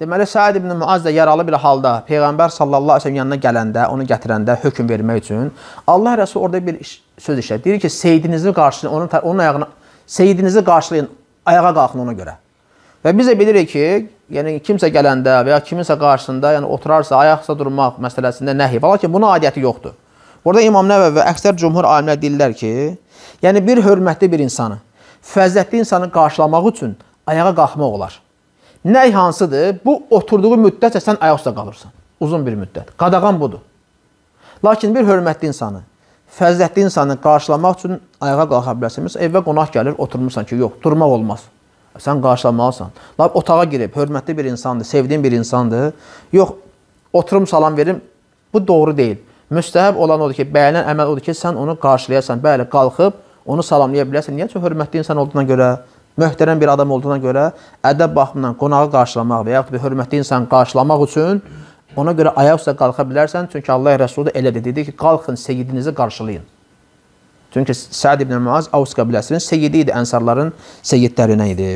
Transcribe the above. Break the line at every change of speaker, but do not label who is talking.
Deməli Səid ibn Muaz da yaralı bir halda peyğəmbər sallallahu əleyhi və səlləm yanına gələndə, onu gətirəndə hökm vermək üçün Allah Rəsulu orada bir iş, söz işlədir. Deyir ki, "Seyidinizi qarşılayın, onun onun ayağına seyidinizi qarşılayın, ayağa qalxın ona görə." Və biz də bilirik ki, yəni kimsə gələndə və ya kiminsə qarşısında, yəni oturarsa, ayaqsa durmaq məsələsində nəhi var, lakin bunun adiyyəti yoxdur. Burada İmam Nəvəvi və əksər cümhur alimlər deyirlər ki, yəni bir hörmətli bir insanı müvəzzətli insanı qarşılamaq üçün ayağa qalxmaq olar. Nəy hansıdır? Bu oturduğu müddətcə sən ayaq üstə qalırsan. Uzun bir müddət. Qadağan budur. Lakin bir hörmətli insanı, fəzilətli insanı qarşılamaq üçün ayağa qalxa bilərsən. Məsələn, evə qonaq gəlir, oturmursan ki, yox, durmaq olmaz. Sən qarşılamalısan. Lap otağa girib, hörmətli bir insandır, sevdiyin bir insandır. Yox, oturum salam verim. Bu doğru deyil. Müstəhəb olan odur ki, bəyənilən əməl odur ki, sən onu qarşılayasan. Bəli, qalxıb onu salamlaya bilərsən. Niyə? Çox hörmətli insan olduğuna görə, möhtərəm bir adam olduğuna görə ədəb baxımından qonağı qarşılamaq və yaxud bir hörmətli insan qarşılamaq üçün ona görə ayaq üstə qalxa bilərsən. Çünki Allah Rəsulü də elə dedi, dedi ki, qalxın seyidinizi qarşılayın. Çünki Səd ibn Muaz Avs qəbiləsinin seyidi idi, ənsarların seyidlərindən idi.